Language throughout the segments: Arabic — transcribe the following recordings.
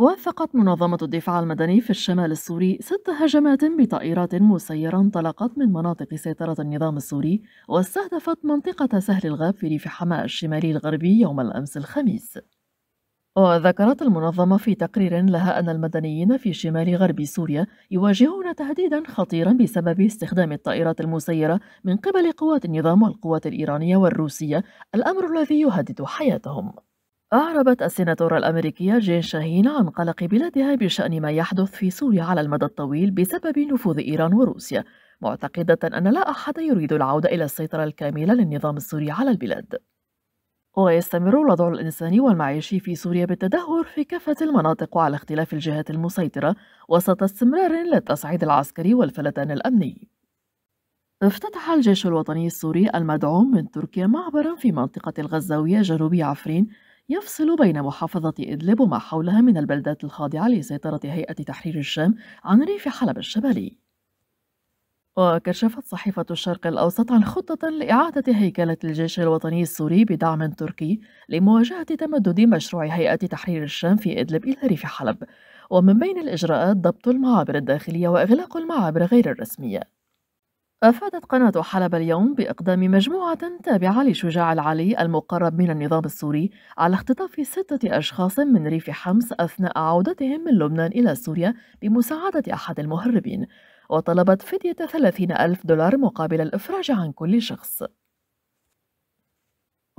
وثقت منظمة الدفاع المدني في الشمال السوري ست هجمات بطائرات مسيرة انطلقت من مناطق سيطرة النظام السوري واستهدفت منطقة سهل الغاب في ريف حماة الشمالي الغربي يوم الأمس الخميس وذكرت المنظمة في تقرير لها أن المدنيين في شمال غرب سوريا يواجهون تهديدا خطيرا بسبب استخدام الطائرات المسيرة من قبل قوات النظام والقوات الإيرانية والروسية الأمر الذي يهدد حياتهم أعربت السيناتورة الأمريكية جين شاهين عن قلق بلادها بشأن ما يحدث في سوريا على المدى الطويل بسبب نفوذ إيران وروسيا، معتقدة أن لا أحد يريد العودة إلى السيطرة الكاملة للنظام السوري على البلاد. ويستمر الوضع الإنساني والمعيشي في سوريا بالتدهور في كافة المناطق وعلى اختلاف الجهات المسيطرة وسط استمرار للتصعيد العسكري والفلتان الأمني. افتتح الجيش الوطني السوري المدعوم من تركيا معبرا في منطقة الغزاوية جنوب عفرين يفصل بين محافظة إدلب وما حولها من البلدات الخاضعة لسيطرة هيئة تحرير الشام عن ريف حلب الشمالي وكشفت صحيفة الشرق الأوسط عن خطة لإعادة هيكلة الجيش الوطني السوري بدعم تركي لمواجهة تمدد مشروع هيئة تحرير الشام في إدلب إلى ريف حلب ومن بين الإجراءات ضبط المعابر الداخلية وإغلاق المعابر غير الرسمية أفادت قناة حلب اليوم بإقدام مجموعة تابعة لشجاع العلي المقرب من النظام السوري على اختطاف ستة أشخاص من ريف حمص أثناء عودتهم من لبنان إلى سوريا بمساعدة أحد المهربين وطلبت فدية 30 ألف دولار مقابل الإفراج عن كل شخص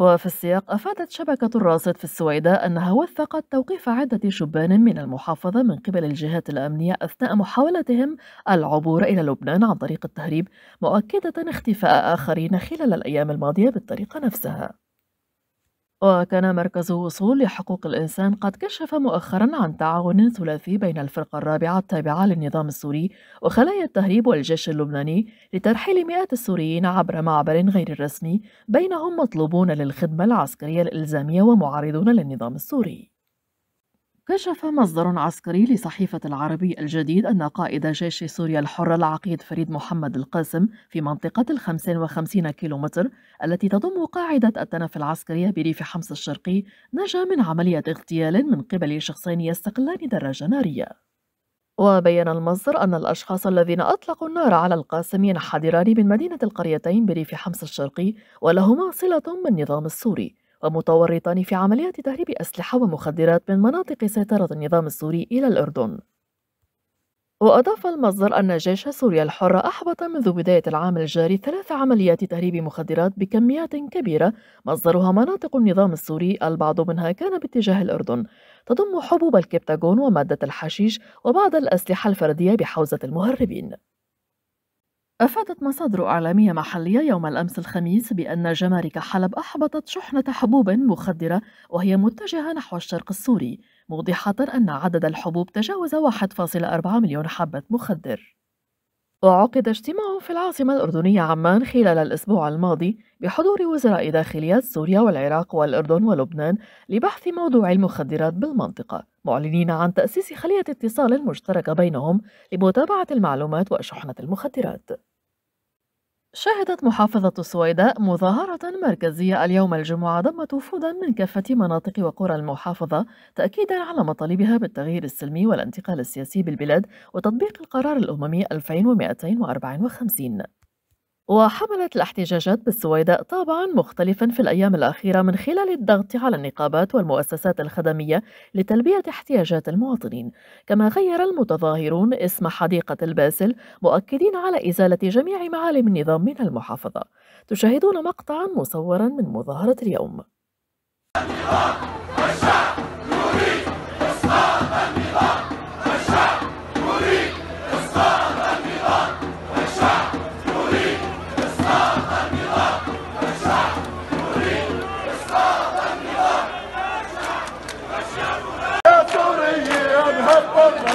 وفي السياق أفادت شبكة الراصد في السويداء أنها وثقت توقيف عدة شبان من المحافظة من قبل الجهات الأمنية أثناء محاولتهم العبور إلى لبنان عن طريق التهريب مؤكدة اختفاء آخرين خلال الأيام الماضية بالطريقة نفسها وكان مركز وصول لحقوق الإنسان قد كشف مؤخرا عن تعاون ثلاثي بين الفرقة الرابعة التابعة للنظام السوري وخلايا التهريب والجيش اللبناني لترحيل مئات السوريين عبر معبر غير رسمي بينهم مطلوبون للخدمة العسكرية الإلزامية ومعارضون للنظام السوري كشف مصدر عسكري لصحيفة العربي الجديد أن قائد جيش سوريا الحرة العقيد فريد محمد القاسم في منطقة الخمسين وخمسين كيلومتر التي تضم قاعدة التنف العسكرية بريف حمص الشرقي نجا من عملية اغتيال من قبل شخصين يستقلان دراجة نارية وبين المصدر أن الأشخاص الذين أطلقوا النار على القاسم ينحدران من مدينة القريتين بريف حمص الشرقي ولهما صلة بالنظام السوري ومتورطان في عمليات تهريب أسلحة ومخدرات من مناطق سيطرة النظام السوري إلى الأردن وأضاف المصدر أن جيش سوريا الحرة أحبط منذ بداية العام الجاري ثلاث عمليات تهريب مخدرات بكميات كبيرة مصدرها مناطق النظام السوري البعض منها كان باتجاه الأردن تضم حبوب الكبتاغون ومادة الحشيش وبعض الأسلحة الفردية بحوزة المهربين أفادت مصادر إعلامية محلية يوم الأمس الخميس بأن جمارك حلب أحبطت شحنة حبوب مخدرة وهي متجهة نحو الشرق السوري موضحة أن عدد الحبوب تجاوز 1.4 مليون حبة مخدر وعقد اجتماع في العاصمة الأردنية عمان خلال الأسبوع الماضي بحضور وزراء داخلية سوريا والعراق والأردن ولبنان لبحث موضوع المخدرات بالمنطقة معلنين عن تأسيس خلية اتصال مشتركة بينهم لمتابعة المعلومات وشحنة المخدرات شهدت محافظة السويداء مظاهرة مركزية اليوم الجمعة ضم وفودا من كافة مناطق وقرى المحافظة تأكيدا على مطالبها بالتغيير السلمي والانتقال السياسي بالبلاد وتطبيق القرار الأممي 2254 وحملت الاحتجاجات بالسويداء طابعا مختلفا في الأيام الأخيرة من خلال الضغط على النقابات والمؤسسات الخدمية لتلبية احتياجات المواطنين كما غير المتظاهرون اسم حديقة الباسل مؤكدين على إزالة جميع معالم النظام من المحافظة تشاهدون مقطعا مصورا من مظاهرة اليوم Vamos,